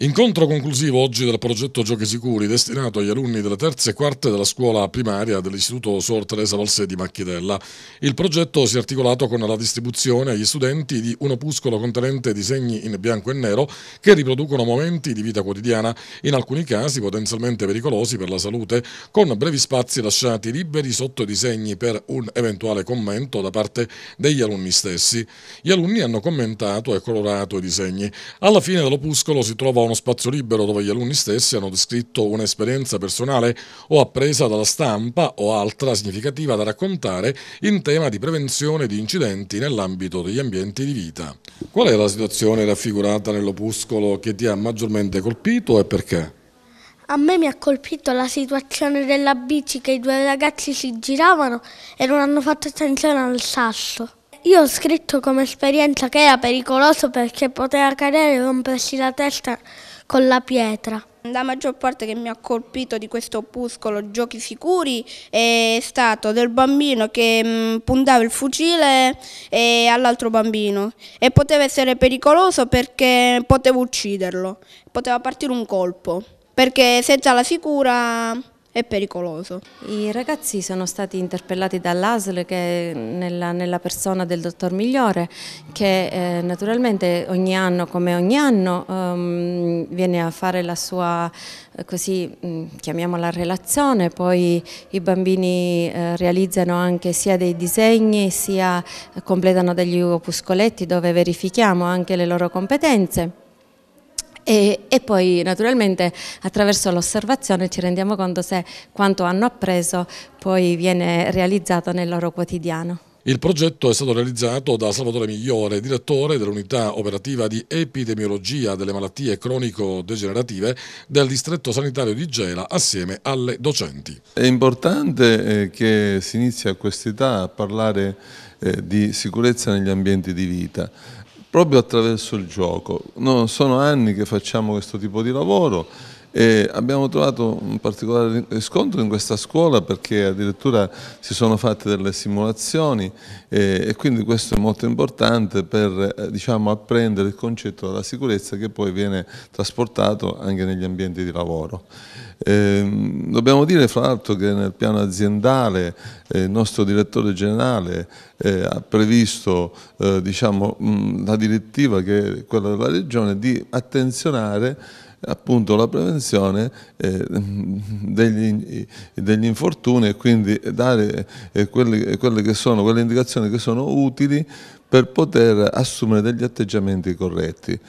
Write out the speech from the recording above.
Incontro conclusivo oggi del progetto Giochi Sicuri destinato agli alunni delle terze e quarte della scuola primaria dell'Istituto Sor Teresa Valse di Macchitella. Il progetto si è articolato con la distribuzione agli studenti di un opuscolo contenente disegni in bianco e nero che riproducono momenti di vita quotidiana, in alcuni casi potenzialmente pericolosi per la salute, con brevi spazi lasciati liberi sotto i disegni per un eventuale commento da parte degli alunni stessi. Gli alunni hanno commentato e colorato i disegni. Alla fine dell'opuscolo si trova un uno spazio libero dove gli alunni stessi hanno descritto un'esperienza personale o appresa dalla stampa o altra significativa da raccontare in tema di prevenzione di incidenti nell'ambito degli ambienti di vita. Qual è la situazione raffigurata nell'opuscolo che ti ha maggiormente colpito e perché? A me mi ha colpito la situazione della bici che i due ragazzi si giravano e non hanno fatto attenzione al sasso. Io ho scritto come esperienza che era pericoloso perché poteva cadere e rompersi la testa con la pietra. La maggior parte che mi ha colpito di questo opuscolo Giochi sicuri è stato del bambino che mh, mm, puntava il fucile all'altro bambino e poteva essere pericoloso perché poteva ucciderlo, poteva partire un colpo, perché senza la sicura è pericoloso. I ragazzi sono stati interpellati dall'ASL che nella, nella, persona del dottor Migliore che eh, naturalmente ogni anno come ogni anno um, viene a fare la sua eh, così mm, chiamiamola relazione, poi i bambini eh, realizzano anche sia dei disegni sia completano degli opuscoletti dove verifichiamo anche le loro competenze e, e, poi naturalmente attraverso l'osservazione ci rendiamo conto se quanto hanno appreso poi viene realizzato nel loro quotidiano. Il progetto è stato realizzato da Salvatore Migliore, direttore dell'unità operativa di epidemiologia delle malattie cronico-degenerative del distretto sanitario di Gela assieme alle docenti. È importante eh, che si inizi a quest'età a parlare eh, di sicurezza negli ambienti di vita proprio attraverso il gioco. No, sono anni che facciamo questo tipo di lavoro e abbiamo trovato un particolare riscontro in questa scuola perché addirittura si sono fatte delle simulazioni e, e quindi questo è molto importante per eh, diciamo, apprendere il concetto della sicurezza che poi viene trasportato anche negli ambienti di lavoro. Eh, dobbiamo dire fra l'altro che nel piano aziendale eh, il nostro direttore generale eh, ha previsto eh, diciamo, mh, la direttiva che è quella della regione di attenzionare appunto la prevenzione eh, degli, degli, infortuni e quindi dare eh, quelli, quelle, che sono, quelle indicazioni che sono utili per poter assumere degli atteggiamenti corretti.